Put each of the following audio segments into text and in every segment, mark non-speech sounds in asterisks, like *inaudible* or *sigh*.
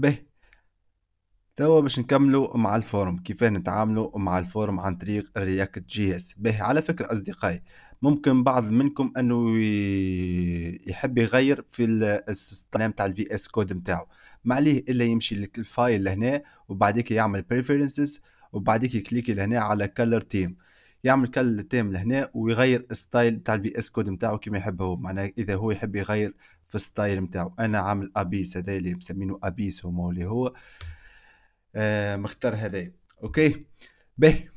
به توا باش نكملوا مع الفورم كيفاه نتعاملوا مع الفورم عن طريق رياكت جي اس به على فكرة أصدقائي ممكن بعض منكم أنه يحب يغير في السيستم تاع الفي اس كود ما عليه إلا يمشي الفايل لهنا وبعديك يعمل preferences وبعديك يكليك لهنا على color team يعمل كل تام لهنا ويغير ستايل تاع الفي اس كود نتاعو كيما يحب هو معناها اذا هو يحب يغير في الستايل نتاعو انا عامل ابيس هذا اللي مسمينه ابيس هما اللي هو آه مختار هذا اوكي به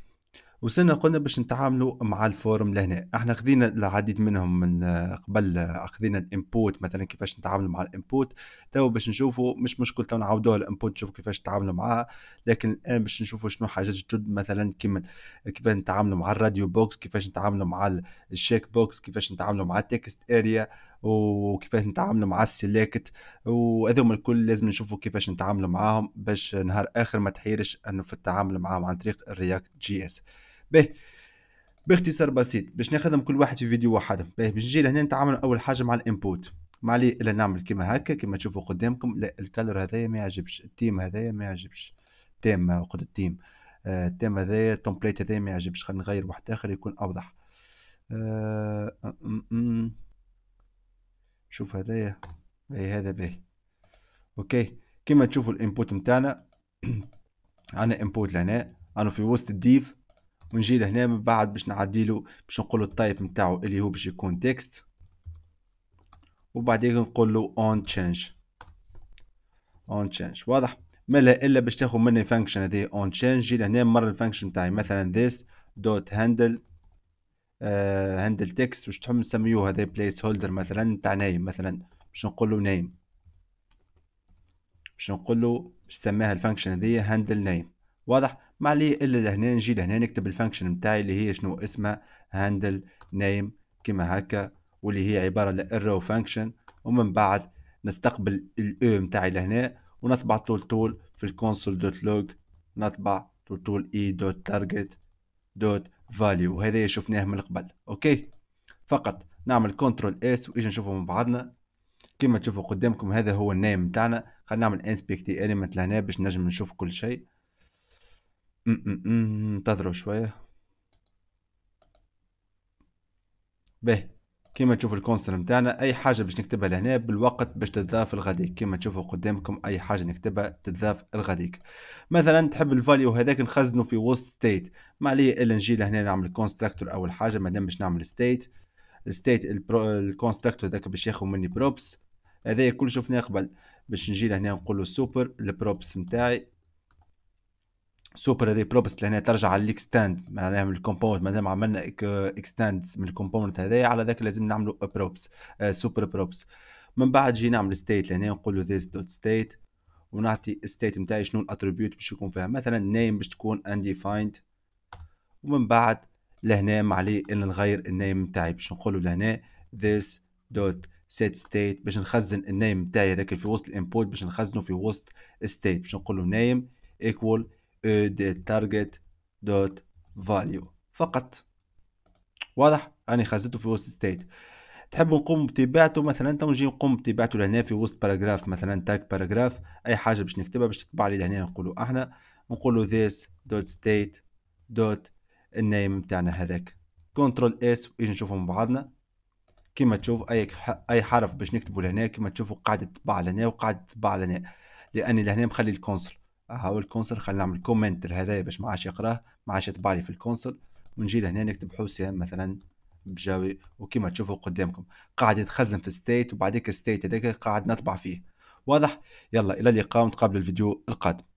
وصلنا قلنا باش نتعاملوا مع الفورم لهنا احنا خذينا العديد منهم من آه، قبل آه، خذينا الانبوت مثلا كيفاش نتعاملوا مع الانبوت تو باش نشوفوا مش مشكل تو نعاودوها الانبوت نشوفوا كيفاش نتعاملوا معاها لكن الان باش نشوفوا شنو حاجات جدد مثلا كيما آه، كيفاش نتعاملوا مع الراديو بوكس كيفاش نتعاملوا مع الشيك بوكس كيفاش نتعاملوا مع التكست اريا وكيفاش نتعاملوا مع السيلكت وهذوما الكل لازم نشوفوا كيفاش نتعاملوا معاهم باش نهار اخر ما تحيرش انه في التعامل معاهم عن طريق الرياكت جي اس باهي باختصار بسيط باش ناخذهم كل واحد في فيديو واحد باهي باش نجي لهنا نتعامل اول حاجه مع الانبوت ما لي الا نعمل كيما هكا كيما تشوفوا قدامكم لا الكالر هذايا ما يعجبش التيم هذايا ما يعجبش تيم قد التيم آه، التيم هذايا التمبليت هذايا ما يعجبش خلينا نغير واحد اخر يكون اوضح آه م -م. شوف هذايا باهي هذا باهي اوكي كيما تشوفوا الانبوت نتاعنا عندنا *clears throat* انبوت لهنا انا في وسط الديف ونجي لهنا من بعد باش نعدي له باش نقول له التايب نتاعو اللي هو باش يكون تكست وبعدين نقول له اون تشينج اون تشينج واضح مالها الا باش تاخذ مني فانكشن هذه اون تشينج جي لهنا مر الفانكشن نتاعي مثلا ذيس دوت هاندل هاندل تكست باش تحب نسميوه هذا بليس هولدر مثلا نتاع نايم مثلا باش نقول له نايم باش نقول له باش نسميها الفانكشن هذه هاندل نايم واضح ما عليه الا لهنا نجي لهنا نكتب الفانكشن نتاعي اللي هي شنو اسمها هاندل نيم كيما هكا واللي هي عباره على ارو فانكشن ومن بعد نستقبل الاو نتاعي e لهنا ونطبع طول طول في الكونسول دوت لوج نطبع طول طول اي دوت تارجت دوت فاليو وهذا شفناه من قبل اوكي فقط نعمل كنترول اس وايش نشوفوا من بعضنا كيما تشوفوا قدامكم هذا هو النيم نتاعنا خلينا نعمل انسبكت اليمنت لهنا باش نجم نشوف كل شيء انتظروا شوية به كيما تشوفوا الكونسول نتاعنا اي حاجه باش نكتبها لهنا بالوقت باش تتضاف الغديك كيما تشوفوا قدامكم اي حاجه نكتبها تتضاف الغديك مثلا تحب الفاليو هذاك نخزنه في وسط ستيت ما عليه الا نجي لهنا نعمل كونستراكتور اول حاجه مادام باش نعمل ستيت الستيت الكونستراكتور هذاك باش ياخذ مني بروبس هذايا كل شفناه قبل باش نجي لهنا نقول له سوبر البروبس نتاعي سوبر هذه بروبست لهنا ترجع للاكستاند معناها من الكومبوند مادام عملنا اكستاند من الكومبوند هذايا على ذاك لازم نعملوا بروبس سوبر بروبس من بعد جي نعمل ستيت لهنا نقول له this dot state ونعطي الستيت نتاعي شنو الاتريبيوت باش يكون فيها مثلا نيم باش تكون انديفايند ومن بعد لهنا معلي ان نغير النيم نتاعي باش نقول لهنا ذيس دوت سيت ستيت باش نخزن النيم نتاعي هذاك في وسط الانبوت باش نخزنه في وسط ستيت باش نقول له name equal E target.value فقط واضح أنا خزيته في وسط ستيت تحب نقوم بتباعته مثلا تو نجي نقوم بتباعته لهنا في وسط باراجراف مثلا تاك باراجراف اي حاجه باش نكتبها باش تطبع لي لهنا نقولوا احنا نقولوا this dot state dot النيم نتاعنا هذاك كنترول اس ونجي نشوفهم مع بعضنا كيما تشوف اي اي حرف باش نكتبه لهنا كيما تشوفوا قاعده تطبع لهنا وقاعده تطبع لهنا لاني لهنا مخلي الكونسل هاو الكونسول خلينا نعمل كومنت لهذايا باش ما عادش يقراه ما عادش يطبع لي في الكونسول ونجي لهنا نكتب حسام مثلا بجاوي وكما تشوفوا قدامكم قاعد يتخزن في ستيت وبعديك ستيت هذاك قاعد نطبع فيه واضح يلا الى اللقاء ونتقابل الفيديو القادم